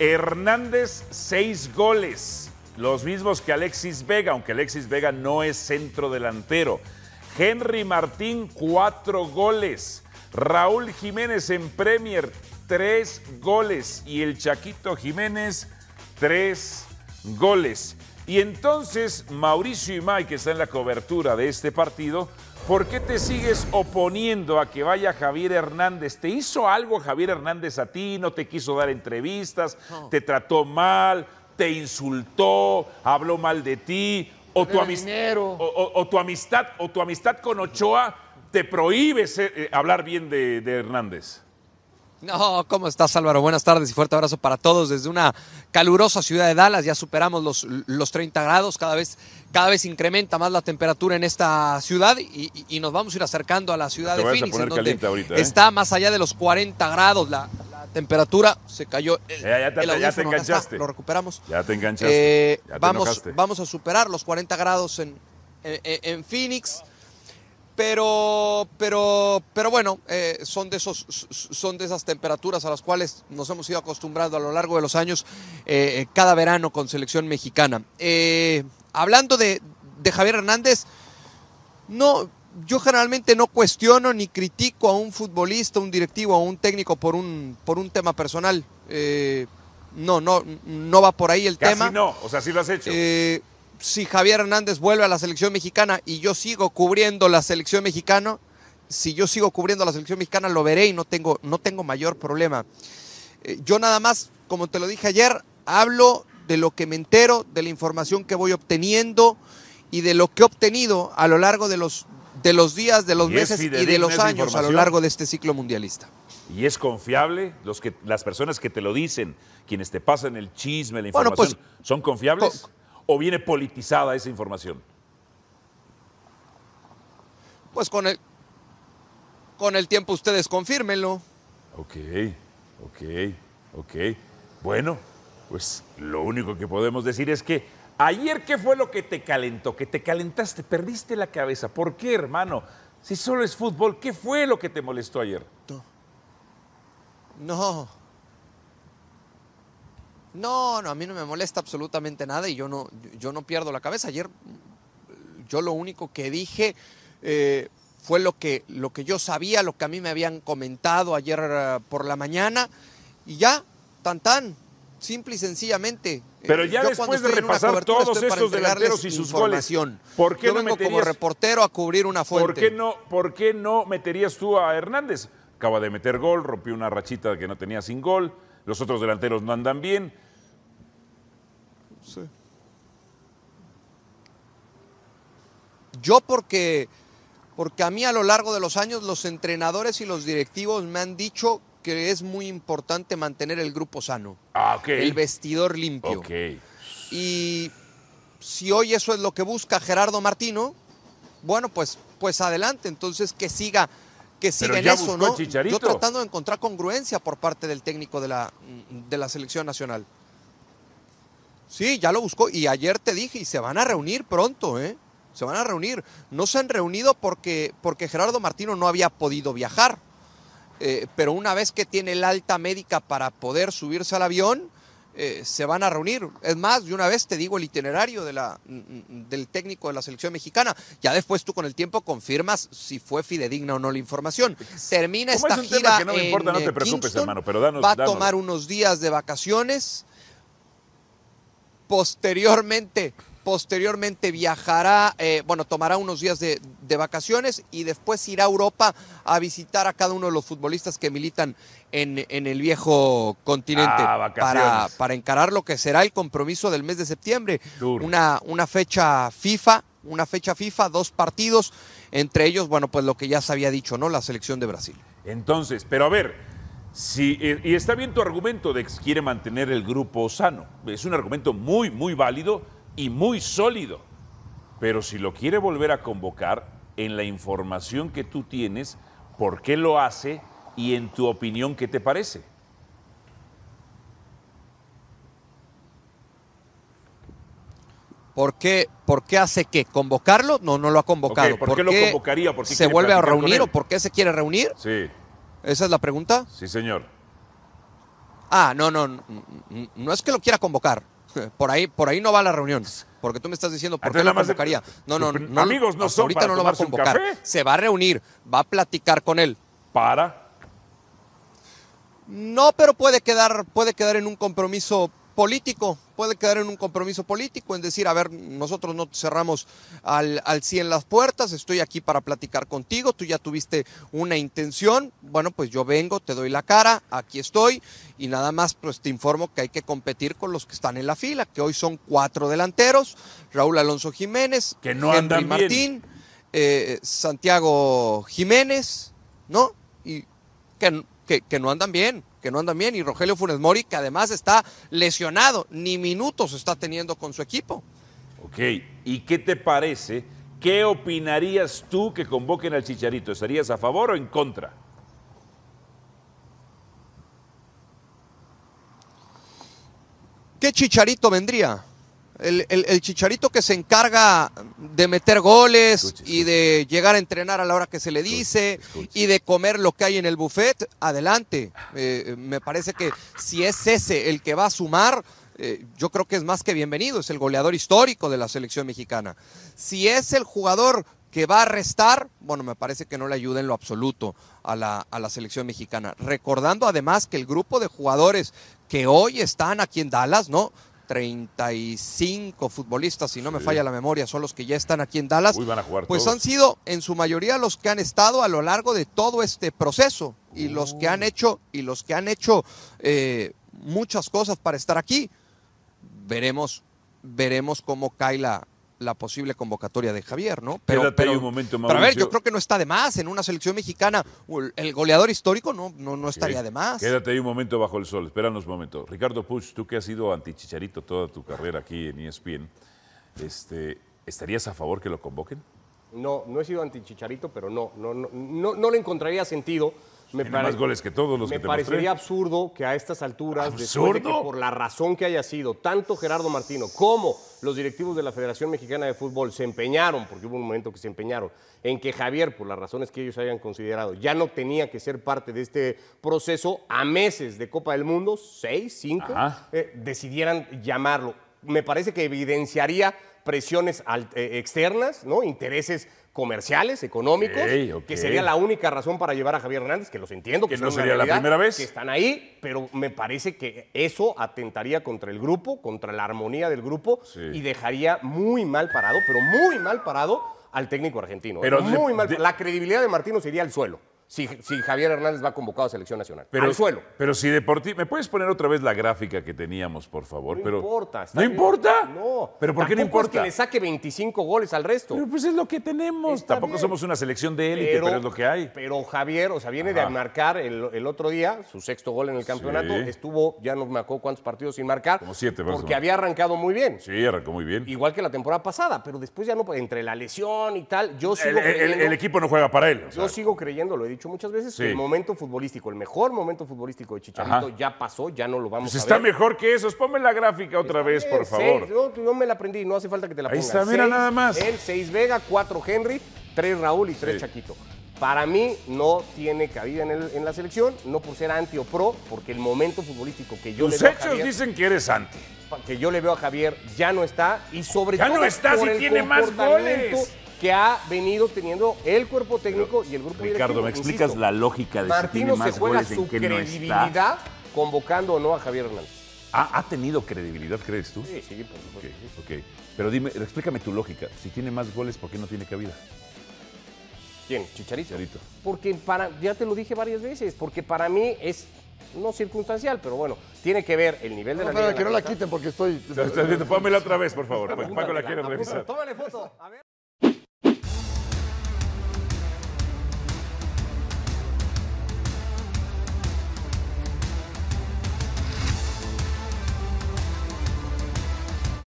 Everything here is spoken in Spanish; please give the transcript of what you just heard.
Hernández, seis goles, los mismos que Alexis Vega, aunque Alexis Vega no es centro delantero. Henry Martín, cuatro goles. Raúl Jiménez en Premier, tres goles. Y el Chaquito Jiménez, tres goles. Y entonces Mauricio Imay, que está en la cobertura de este partido, ¿Por qué te sigues oponiendo a que vaya Javier Hernández? ¿Te hizo algo Javier Hernández a ti? ¿No te quiso dar entrevistas? ¿Te trató mal? ¿Te insultó? ¿Habló mal de ti? ¿O tu, o, tu amistad, o tu amistad con Ochoa te prohíbe eh, hablar bien de Hernández? No, ¿cómo estás Álvaro? Buenas tardes y fuerte abrazo para todos desde una calurosa ciudad de Dallas. Ya superamos los, los 30 grados, cada vez, cada vez incrementa más la temperatura en esta ciudad y, nos vamos a ir acercando a la ciudad de Phoenix, donde ¿eh? está más allá de los 40 grados la, temperatura, se cayó eh, ya, te, enganchaste. lo recuperamos. Ya te enganchaste. Eh, vamos, vamos a superar los 40 grados en, en Phoenix. Pero, pero, pero bueno, eh, son, de esos, son de esas temperaturas a las cuales nos hemos ido acostumbrando a lo largo de los años, eh, eh, cada verano con selección mexicana. hablando de, Javier Hernández, no, yo generalmente no cuestiono ni critico a un futbolista, un directivo a un técnico por un, por un tema personal. no, no, no va por ahí el Casi tema. No, o sea, sí lo has hecho si Javier Hernández vuelve a la selección mexicana y yo sigo cubriendo la selección mexicana, si yo sigo cubriendo la selección mexicana lo veré y no tengo, no tengo mayor problema. Eh, yo nada más, como te lo dije ayer, hablo de lo que me entero, de la información que voy obteniendo y de lo que he obtenido a lo largo de los, de los días, de los meses y de los años a lo largo de este ciclo mundialista. Y es confiable, los que, las personas que te lo dicen, quienes te pasan el chisme, la pues, información, ¿son confiables? o viene politizada esa información? Pues con el, con el tiempo ustedes confírmenlo. Ok, ok, ok. Bueno, pues lo único que podemos decir es que ayer qué fue lo que te calentó, que te calentaste, perdiste la cabeza. ¿Por qué, hermano? Si solo es fútbol, ¿qué fue lo que te molestó ayer? No. no. No, no, a mí no me molesta absolutamente nada y yo no, yo no pierdo la cabeza. Ayer yo lo único que dije eh, fue lo que, lo que yo sabía, lo que a mí me habían comentado ayer eh, por la mañana y ya, tan tan, simple y sencillamente. Eh, Pero ya después de repasar todos estos delanteros y su goles, ¿por yo no vengo como reportero a cubrir una fuente. ¿por qué, no, ¿Por qué no meterías tú a Hernández? Acaba de meter gol, rompió una rachita que no tenía sin gol, los otros delanteros no andan bien. Yo porque, porque a mí a lo largo de los años los entrenadores y los directivos me han dicho que es muy importante mantener el grupo sano, ah, el vestidor limpio. Y si hoy eso es lo que busca Gerardo Martino, bueno, pues, pues adelante, entonces que siga que siga en eso, ¿no? Yo tratando de encontrar congruencia por parte del técnico de la, de la selección nacional. Sí, ya lo buscó y ayer te dije, y se van a reunir pronto, ¿eh? Se van a reunir. No se han reunido porque, porque Gerardo Martino no había podido viajar. Eh, pero una vez que tiene el alta médica para poder subirse al avión, eh, se van a reunir. Es más, de una vez te digo el itinerario de la, del técnico de la selección mexicana. Ya después tú con el tiempo confirmas si fue fidedigna o no la información. Termina esta gira no me importa, no te preocupes, hermano, pero va a tomar unos días de vacaciones posteriormente posteriormente viajará, eh, bueno, tomará unos días de, vacaciones y después irá a Europa a visitar a cada uno de los futbolistas que militan en, en el viejo continente ah, para, para, encarar lo que será el compromiso del mes de septiembre. Una, una, fecha FIFA, una fecha FIFA, dos partidos, entre ellos, bueno, pues lo que ya se había dicho, ¿no? La selección de Brasil. Entonces, pero a ver, Sí, y está bien tu argumento de que quiere mantener el grupo sano. Es un argumento muy, muy válido y muy sólido. Pero si lo quiere volver a convocar, en la información que tú tienes, por qué lo hace y en tu opinión, ¿qué te parece? ¿Por qué, ¿Por qué hace qué? ¿Convocarlo? No, no lo ha convocado. ¿por, qué, lo convocaría? ¿Por qué ¿Se vuelve a reunir o por qué se quiere reunir? Sí. ¿Esa es la pregunta? Sí, señor. Ah, no, no, no, es que lo quiera convocar. Por ahí, por ahí no va la reunión, porque tú me estás diciendo por qué la convocaría. No, no, pues, no, amigos no son ahorita no lo va a convocar. Se va a reunir, va a platicar con él. Para. No, pero puede quedar, puede quedar en un compromiso político, puede quedar en un compromiso político, en decir, a ver, nosotros no cerramos al, al 100 las puertas, estoy aquí para platicar contigo, tú ya tuviste una intención, bueno, pues yo vengo, te doy la cara, aquí estoy, y nada más pues te informo que hay que competir con los que están en la fila, que hoy son cuatro delanteros, Raúl Alonso Jiménez, que no andan Martín, eh, Santiago Jiménez, ¿no? Y que, que no andan bien que no andan bien, y Rogelio Funes Mori, que además está lesionado, ni minutos está teniendo con su equipo. Ok, ¿y qué te parece? ¿Qué opinarías tú que convoquen al Chicharito? ¿Estarías a favor o en contra? ¿Qué Chicharito vendría? el, chicharito que se encarga de meter goles y de llegar a entrenar a la hora que se le dice y de comer lo que hay en el buffet, adelante. Eh, me parece que si es ese el que va a sumar, eh, yo creo que es más que bienvenido, es el goleador histórico de la selección mexicana. Si es el jugador que va a restar, bueno, me parece que no le ayuda en lo absoluto a la, a la selección mexicana. Recordando además que el grupo de jugadores que hoy están aquí en Dallas, ¿no? 35 futbolistas, si no me falla la memoria, son los que ya están aquí en Dallas. pues han sido en su mayoría los que han estado a lo largo de todo este proceso y uh. los que han hecho y los que han hecho eh, muchas cosas para estar aquí. Veremos, veremos cómo cae la, la posible convocatoria de Javier, ¿no? Pero, pero, un momento, pero, a ver, yo creo que no está de más. En una selección mexicana, el goleador histórico no, no, no estaría de más. Quédate ahí un momento bajo el sol, espéranos un momento. Ricardo Puch, tú que has sido antichicharito toda tu carrera aquí en ESPN, este, ¿estarías a favor que lo convoquen? No, no he sido antichicharito, pero no, no, no, no le encontraría sentido me parecería absurdo que a estas alturas, De que por la razón que haya sido, tanto Gerardo Martino como los directivos de la Federación Mexicana de Fútbol se empeñaron, porque hubo un momento que se empeñaron, en que Javier, por las razones que ellos hayan considerado, ya no tenía que ser parte de este proceso, a meses de Copa del Mundo, seis, cinco, eh, decidieran llamarlo. Me parece que evidenciaría presiones eh, externas, ¿no? Intereses comerciales, económicos, que sería la única razón para llevar a Javier Hernández, que los entiendo, que, no sería la primera vez. Que están ahí, pero me parece que eso atentaría contra el grupo, contra la armonía del grupo y dejaría muy mal parado, pero muy mal parado al técnico argentino. ¿eh? muy mal, la credibilidad de Martino sería al suelo si, Javier Hernández va convocado a selección nacional. Pero, suelo. Pero si Deportivo. ¿Me puedes poner otra vez la gráfica que teníamos, por favor? No importa. ¿No importa? No. ¿Pero por qué no importa? Es que le saque 25 goles al resto. Pero pues es lo que tenemos. Tampoco somos una selección de élite, pero, es lo que hay. Pero Javier, o sea, viene de marcar el, otro día su sexto gol en el campeonato. Estuvo, ya no marcó cuántos partidos sin marcar. Como siete, Porque había arrancado muy bien. Sí, arrancó muy bien. Igual que la temporada pasada, pero después ya no, entre la lesión y tal, yo sigo. El, creyendo, el, equipo no juega para él. Yo sigo creyéndolo. lo dicho muchas veces, que el momento futbolístico, el mejor momento futbolístico de Chicharito ya pasó, ya no lo vamos pues a ver. Está mejor que eso. Pues ponme la gráfica otra vez, por favor. yo, me la aprendí, no hace falta que te la pongas. Ahí está, mira nada más. El 6 Vega, 4 Henry, 3 Raúl y tres Chaquito. Para mí no tiene cabida en, la selección, no por ser anti o pro, porque el momento futbolístico que yo le veo. Los hechos dicen que eres anti. Que yo le veo a Javier ya no está y sobre todo. Ya no está si tiene más goles que ha venido teniendo el cuerpo técnico y el grupo Ricardo, directivo. Ricardo, ¿me explicas la lógica de si tiene más se juega su credibilidad convocando o no a Javier Hernández? ¿Ha, tenido credibilidad, crees tú? Sí, sí, por supuesto. Pero dime, explícame tu lógica. Si tiene más goles, ¿por qué no tiene cabida? ¿Quién? Chicharito. Chicharito. Porque para, ya te lo dije varias veces, porque para mí es no circunstancial, pero bueno, tiene que ver el nivel de la No, Espera, que no la quiten porque estoy. Pámela otra vez, por favor. Pues, Paco la quiere revisar. Tómale foto. A ver.